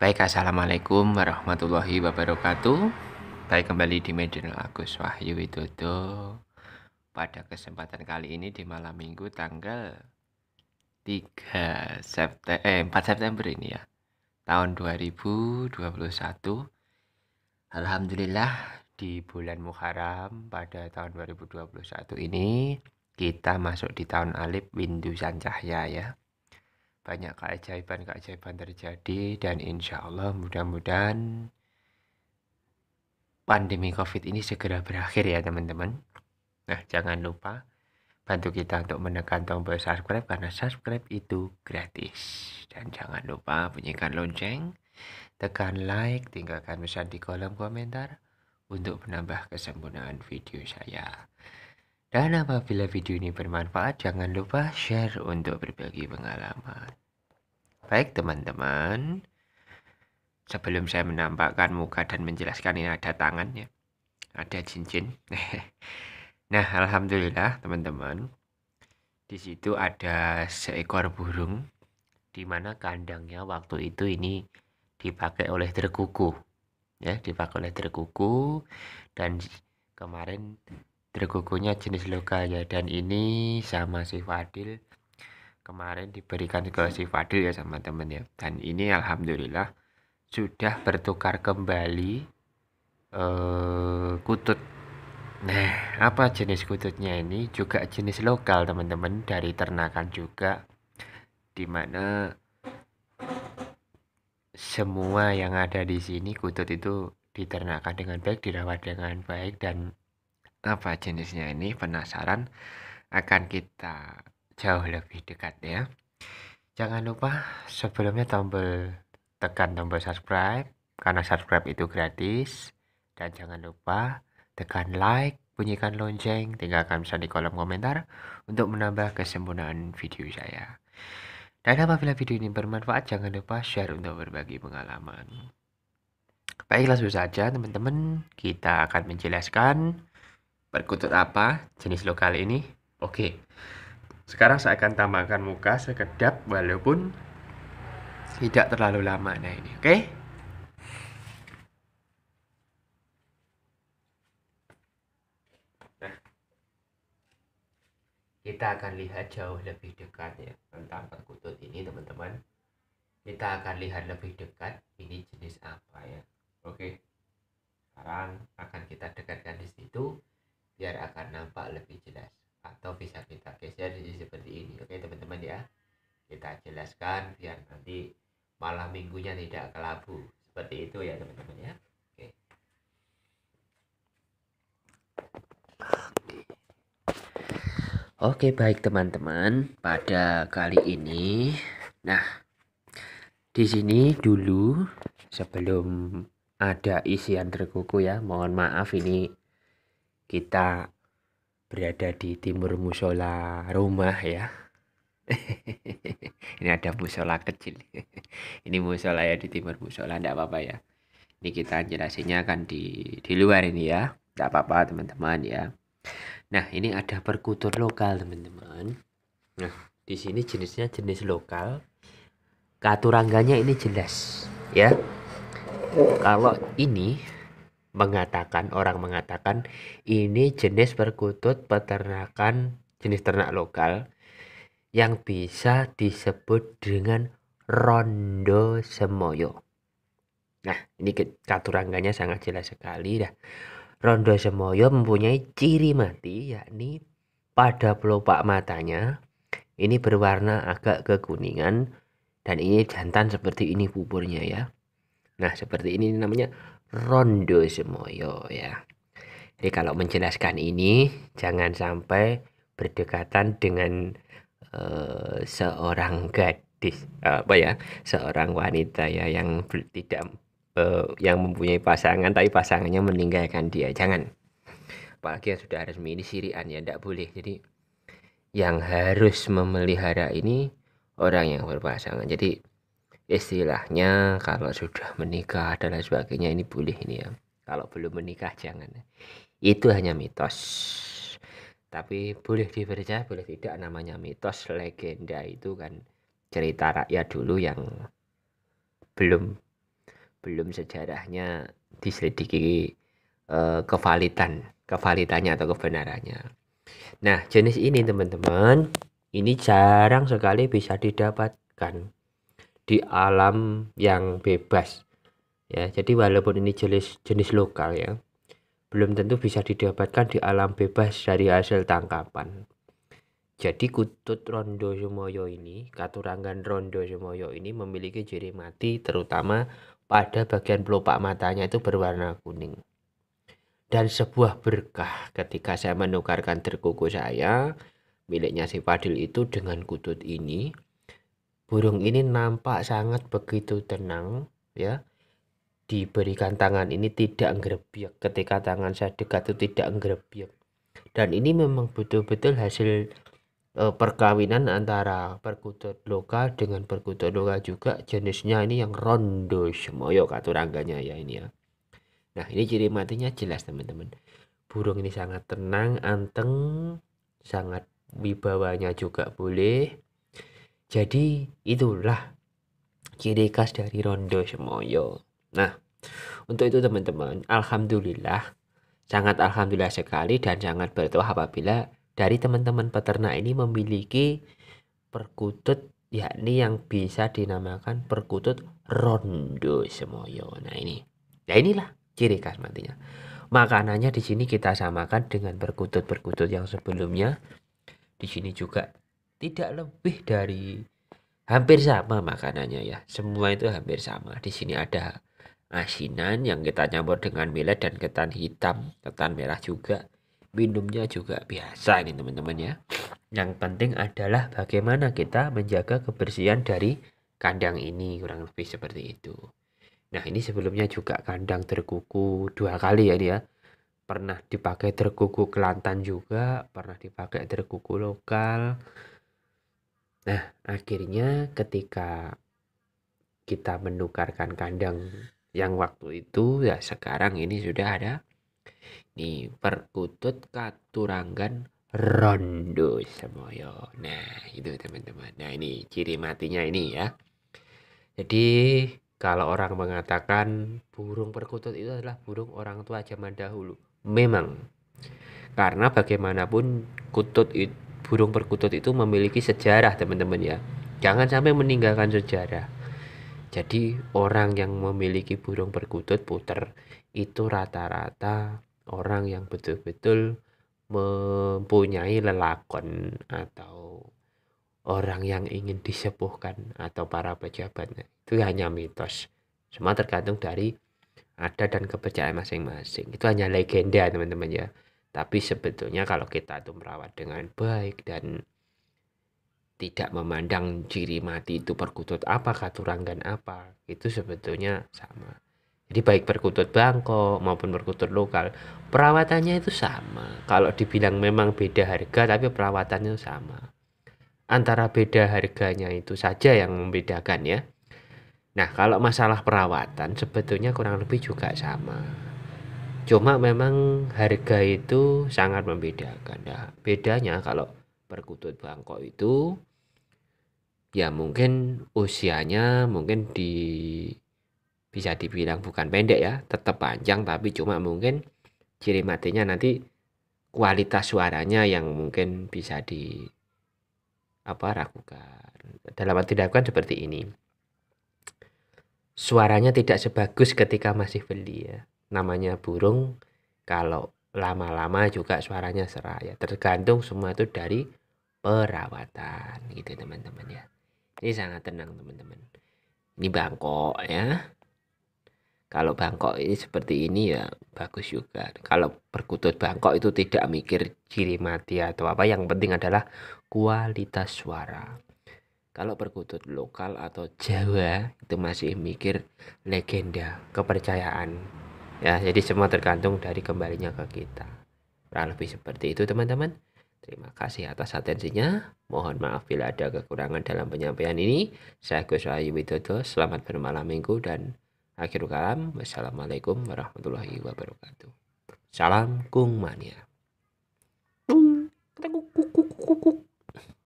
Baik, Assalamualaikum warahmatullahi wabarakatuh. Baik, kembali di Medan Agus Wahyu Widodo. Pada kesempatan kali ini di malam minggu tanggal 3 September, eh, 4 September ini ya, tahun 2021. Alhamdulillah di bulan Muharram pada tahun 2021 ini kita masuk di tahun Alif Windu Sancahya ya banyak keajaiban-keajaiban terjadi dan insya Allah mudah-mudahan pandemi covid ini segera berakhir ya teman-teman nah jangan lupa bantu kita untuk menekan tombol subscribe karena subscribe itu gratis dan jangan lupa bunyikan lonceng tekan like tinggalkan pesan di kolom komentar untuk menambah kesempurnaan video saya dan apabila video ini bermanfaat, jangan lupa share untuk berbagi pengalaman. Baik teman-teman, sebelum saya menampakkan muka dan menjelaskan ini ada tangannya, ada cincin. nah, alhamdulillah teman-teman, di situ ada seekor burung di mana kandangnya waktu itu ini dipakai oleh terkuku ya dipakai oleh terkuku dan kemarin Dragogonya jenis lokal ya dan ini sama si Fadil kemarin diberikan ke si Fadil ya sama temen ya dan ini alhamdulillah sudah bertukar kembali eh, kutut Nah, apa jenis kututnya ini juga jenis lokal teman-teman dari ternakan juga dimana semua yang ada di sini kutut itu diternakan dengan baik, dirawat dengan baik dan apa jenisnya ini penasaran akan kita jauh lebih dekat ya jangan lupa sebelumnya tombol tekan tombol subscribe karena subscribe itu gratis dan jangan lupa tekan like bunyikan lonceng tinggalkan bisa di kolom komentar untuk menambah kesempurnaan video saya dan apabila video ini bermanfaat jangan lupa share untuk berbagi pengalaman baik langsung saja teman-teman kita akan menjelaskan Perkutut apa jenis lokal ini? Oke. Sekarang saya akan tambahkan muka sekedap walaupun tidak terlalu lama nah ini. Oke? Nah. Kita akan lihat jauh lebih dekat ya tentang perkutut ini teman-teman. Kita akan lihat lebih dekat ini jenis apa ya. Oke. Sekarang akan kita dekatkan di situ biar akan nampak lebih jelas atau bisa kita geser jadi seperti ini oke teman-teman ya kita jelaskan biar nanti malam minggunya tidak kelabu seperti itu ya teman-teman ya oke oke baik teman-teman pada kali ini nah di sini dulu sebelum ada isian terkuku ya mohon maaf ini kita berada di timur musola rumah ya. ini ada musola kecil. ini musola ya di timur musola, tidak apa-apa ya. Ini kita jelasinnya akan di di luar ini ya, tidak apa-apa teman-teman ya. Nah ini ada perkutut lokal teman-teman. Nah di sini jenisnya jenis lokal. Katurangganya ini jelas ya. Kalau ini mengatakan orang mengatakan ini jenis perkutut peternakan jenis ternak lokal yang bisa disebut dengan rondo semoyo. Nah, ini katurangganya sangat jelas sekali dah. Rondo semoyo mempunyai ciri mati yakni pada pelopak matanya ini berwarna agak kekuningan dan ini jantan seperti ini buburnya ya. Nah, seperti ini namanya rondo semoyo ya. Jadi kalau menjelaskan ini jangan sampai berdekatan dengan uh, seorang gadis uh, apa ya seorang wanita ya yang tidak uh, yang mempunyai pasangan tapi pasangannya meninggalkan dia jangan apalagi yang sudah resmi ini sirian ya tidak boleh jadi yang harus memelihara ini orang yang berpasangan jadi istilahnya kalau sudah menikah dan lain sebagainya ini boleh ini ya kalau belum menikah jangan itu hanya mitos tapi boleh dipercaya boleh tidak namanya mitos legenda itu kan cerita rakyat dulu yang belum belum sejarahnya diselidiki uh, kevalitan kevalitannya atau kebenarannya nah jenis ini teman-teman ini jarang sekali bisa didapatkan di alam yang bebas ya jadi walaupun ini jenis jenis lokal ya belum tentu bisa didapatkan di alam bebas dari hasil tangkapan jadi kutut rondo sumoyo ini katurangan rondo sumoyo ini memiliki ciri mati terutama pada bagian pelopak matanya itu berwarna kuning dan sebuah berkah ketika saya menukarkan terkuku saya miliknya si Fadil itu dengan kutut ini Burung ini nampak sangat begitu tenang, ya. Diberikan tangan ini tidak ngerebiak ketika tangan saya dekat itu tidak ngerebiak Dan ini memang betul-betul hasil e, perkawinan antara perkutut lokal dengan perkutut lokal juga jenisnya ini yang rondo semoyo katurangganya ya ini ya. Nah, ini ciri matinya jelas teman-teman. Burung ini sangat tenang, anteng, sangat wibawanya juga boleh jadi itulah ciri khas dari Rondo Semoyo. Nah, untuk itu teman-teman, alhamdulillah sangat alhamdulillah sekali dan sangat bertuah apabila dari teman-teman peternak ini memiliki perkutut yakni yang bisa dinamakan perkutut rondo semoyo. Nah ini, ya inilah ciri khas matinya. Makanannya di sini kita samakan dengan perkutut-perkutut yang sebelumnya. Di sini juga tidak lebih dari hampir sama makanannya ya semua itu hampir sama di sini ada asinan yang kita campur dengan millet dan ketan hitam ketan merah juga minumnya juga biasa ini teman-teman ya yang penting adalah bagaimana kita menjaga kebersihan dari kandang ini kurang lebih seperti itu nah ini sebelumnya juga kandang terkuku dua kali ya dia ya. pernah dipakai terkuku Kelantan juga pernah dipakai terkuku lokal Nah, akhirnya ketika kita menukarkan kandang yang waktu itu ya sekarang ini sudah ada ini perkutut katurangan rondo semoyo nah itu teman-teman nah ini ciri matinya ini ya jadi kalau orang mengatakan burung perkutut itu adalah burung orang tua zaman dahulu memang karena bagaimanapun kutut itu burung perkutut itu memiliki sejarah teman-teman ya jangan sampai meninggalkan sejarah jadi orang yang memiliki burung perkutut puter itu rata-rata orang yang betul-betul mempunyai lelakon atau orang yang ingin disepuhkan atau para pejabatnya itu hanya mitos semua tergantung dari ada dan kepercayaan masing-masing itu hanya legenda teman-teman ya tapi sebetulnya kalau kita itu merawat dengan baik dan tidak memandang ciri mati itu perkutut apa, katuranggan apa, itu sebetulnya sama. Jadi baik perkutut bangkok maupun perkutut lokal, perawatannya itu sama. Kalau dibilang memang beda harga tapi perawatannya sama. Antara beda harganya itu saja yang membedakan ya. Nah, kalau masalah perawatan sebetulnya kurang lebih juga sama cuma memang harga itu sangat membedakan nah, bedanya kalau perkutut Bangkok itu ya mungkin usianya mungkin di bisa dibilang bukan pendek ya tetap panjang tapi cuma mungkin ciri matinya nanti kualitas suaranya yang mungkin bisa di apa ragukan dalam arti ragukan seperti ini suaranya tidak sebagus ketika masih beli ya namanya burung kalau lama-lama juga suaranya serak ya tergantung semua itu dari perawatan gitu teman-teman ya ini sangat tenang teman-teman ini bangkok ya kalau bangkok ini seperti ini ya bagus juga kalau perkutut bangkok itu tidak mikir ciri mati atau apa yang penting adalah kualitas suara kalau perkutut lokal atau Jawa itu masih mikir legenda kepercayaan ya jadi semua tergantung dari kembalinya ke kita kurang lebih seperti itu teman-teman terima kasih atas atensinya mohon maaf bila ada kekurangan dalam penyampaian ini saya Gus Wahyu Widodo selamat bermalam minggu dan akhir kalam wassalamualaikum warahmatullahi wabarakatuh salam kung mania